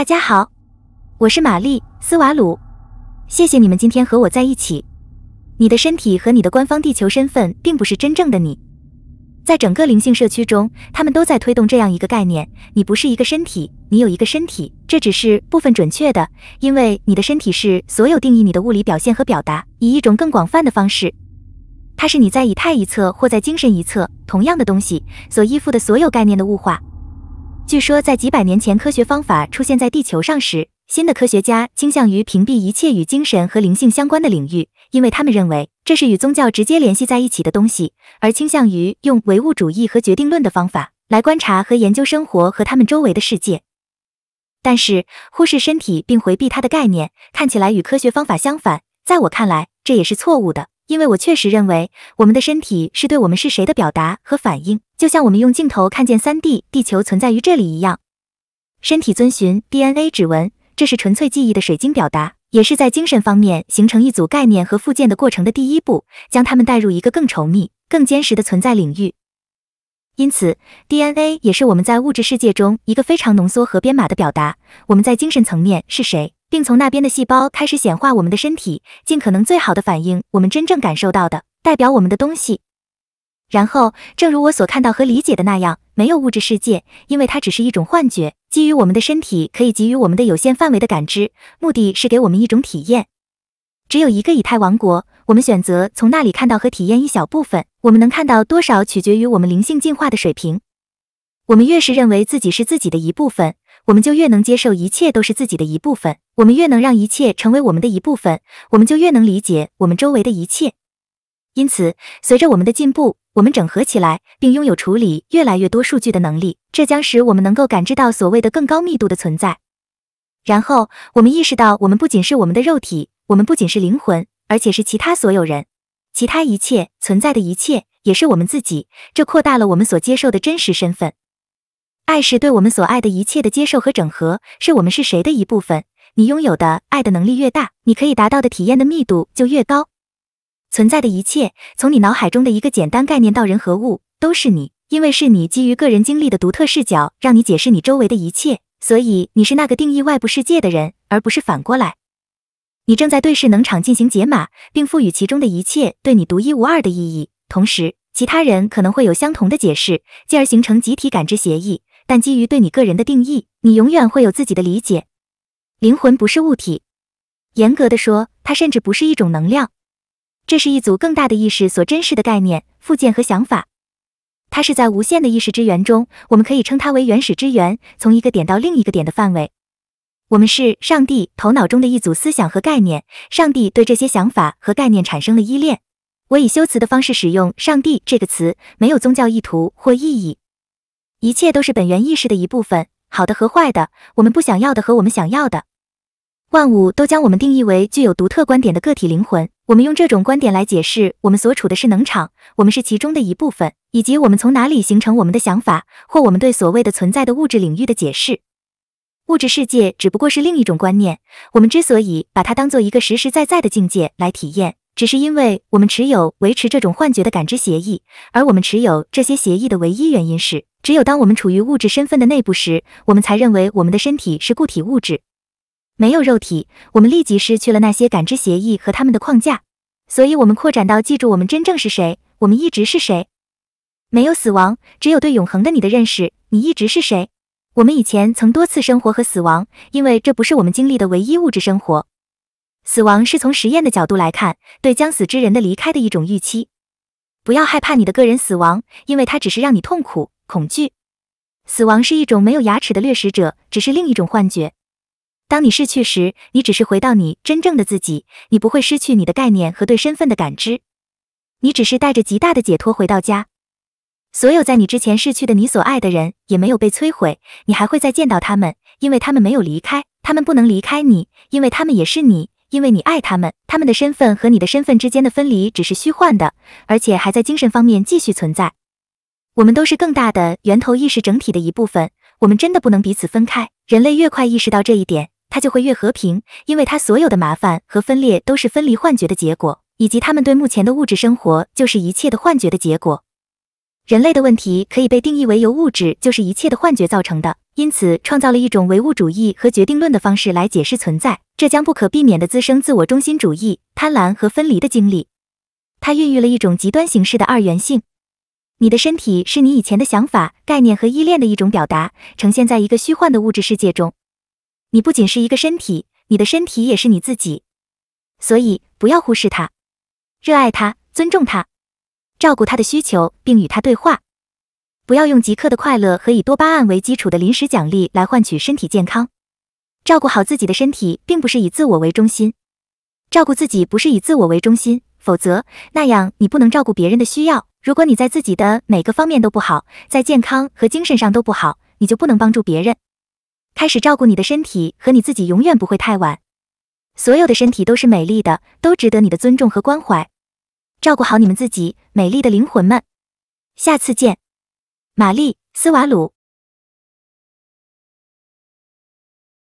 大家好，我是玛丽斯瓦鲁，谢谢你们今天和我在一起。你的身体和你的官方地球身份并不是真正的你。在整个灵性社区中，他们都在推动这样一个概念：你不是一个身体，你有一个身体，这只是部分准确的，因为你的身体是所有定义你的物理表现和表达。以一种更广泛的方式，它是你在以太一侧或在精神一侧同样的东西所依附的所有概念的物化。据说，在几百年前科学方法出现在地球上时，新的科学家倾向于屏蔽一切与精神和灵性相关的领域，因为他们认为这是与宗教直接联系在一起的东西，而倾向于用唯物主义和决定论的方法来观察和研究生活和他们周围的世界。但是，忽视身体并回避它的概念，看起来与科学方法相反。在我看来，这也是错误的。因为我确实认为，我们的身体是对我们是谁的表达和反应，就像我们用镜头看见三 D 地球存在于这里一样。身体遵循 DNA 指纹，这是纯粹记忆的水晶表达，也是在精神方面形成一组概念和附件的过程的第一步，将它们带入一个更稠密、更坚实的存在领域。因此，DNA 也是我们在物质世界中一个非常浓缩和编码的表达。我们在精神层面是谁？并从那边的细胞开始显化我们的身体，尽可能最好的反映我们真正感受到的，代表我们的东西。然后，正如我所看到和理解的那样，没有物质世界，因为它只是一种幻觉，基于我们的身体可以给予我们的有限范围的感知，目的是给我们一种体验。只有一个以太王国，我们选择从那里看到和体验一小部分。我们能看到多少，取决于我们灵性进化的水平。我们越是认为自己是自己的一部分。我们就越能接受一切都是自己的一部分；我们越能让一切成为我们的一部分，我们就越能理解我们周围的一切。因此，随着我们的进步，我们整合起来，并拥有处理越来越多数据的能力，这将使我们能够感知到所谓的更高密度的存在。然后，我们意识到我们不仅是我们的肉体，我们不仅是灵魂，而且是其他所有人、其他一切存在的一切，也是我们自己。这扩大了我们所接受的真实身份。爱是对我们所爱的一切的接受和整合，是我们是谁的一部分。你拥有的爱的能力越大，你可以达到的体验的密度就越高。存在的一切，从你脑海中的一个简单概念到人和物，都是你，因为是你基于个人经历的独特视角，让你解释你周围的一切，所以你是那个定义外部世界的人，而不是反过来。你正在对视能场进行解码，并赋予其中的一切对你独一无二的意义，同时，其他人可能会有相同的解释，进而形成集体感知协议。但基于对你个人的定义，你永远会有自己的理解。灵魂不是物体，严格的说，它甚至不是一种能量。这是一组更大的意识所珍视的概念、附件和想法。它是在无限的意识之源中，我们可以称它为原始之源，从一个点到另一个点的范围。我们是上帝头脑中的一组思想和概念。上帝对这些想法和概念产生了依恋。我以修辞的方式使用“上帝”这个词，没有宗教意图或意义。一切都是本源意识的一部分，好的和坏的，我们不想要的和我们想要的，万物都将我们定义为具有独特观点的个体灵魂。我们用这种观点来解释我们所处的是能场，我们是其中的一部分，以及我们从哪里形成我们的想法，或我们对所谓的存在的物质领域的解释。物质世界只不过是另一种观念。我们之所以把它当做一个实实在在的境界来体验，只是因为我们持有维持这种幻觉的感知协议，而我们持有这些协议的唯一原因是。只有当我们处于物质身份的内部时，我们才认为我们的身体是固体物质。没有肉体，我们立即失去了那些感知协议和他们的框架。所以，我们扩展到记住我们真正是谁，我们一直是谁。没有死亡，只有对永恒的你的认识。你一直是谁？我们以前曾多次生活和死亡，因为这不是我们经历的唯一物质生活。死亡是从实验的角度来看，对将死之人的离开的一种预期。不要害怕你的个人死亡，因为它只是让你痛苦。恐惧，死亡是一种没有牙齿的掠食者，只是另一种幻觉。当你逝去时，你只是回到你真正的自己，你不会失去你的概念和对身份的感知。你只是带着极大的解脱回到家。所有在你之前逝去的你所爱的人也没有被摧毁，你还会再见到他们，因为他们没有离开，他们不能离开你，因为他们也是你，因为你爱他们。他们的身份和你的身份之间的分离只是虚幻的，而且还在精神方面继续存在。我们都是更大的源头意识整体的一部分，我们真的不能彼此分开。人类越快意识到这一点，他就会越和平，因为他所有的麻烦和分裂都是分离幻觉的结果，以及他们对目前的物质生活就是一切的幻觉的结果。人类的问题可以被定义为由物质就是一切的幻觉造成的，因此创造了一种唯物主义和决定论的方式来解释存在，这将不可避免地滋生自我中心主义、贪婪和分离的经历。它孕育了一种极端形式的二元性。你的身体是你以前的想法、概念和依恋的一种表达，呈现在一个虚幻的物质世界中。你不仅是一个身体，你的身体也是你自己，所以不要忽视它，热爱它，尊重它，照顾它的需求，并与它对话。不要用即刻的快乐和以多巴胺为基础的临时奖励来换取身体健康。照顾好自己的身体，并不是以自我为中心。照顾自己不是以自我为中心，否则那样你不能照顾别人的需要。如果你在自己的每个方面都不好，在健康和精神上都不好，你就不能帮助别人。开始照顾你的身体和你自己，永远不会太晚。所有的身体都是美丽的，都值得你的尊重和关怀。照顾好你们自己，美丽的灵魂们。下次见，玛丽斯瓦鲁。